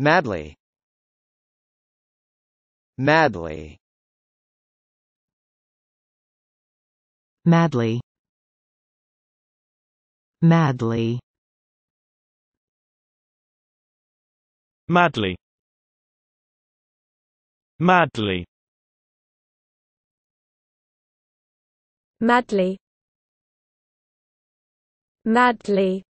Madly Madly Madly Madly Madly Madly Madly Madly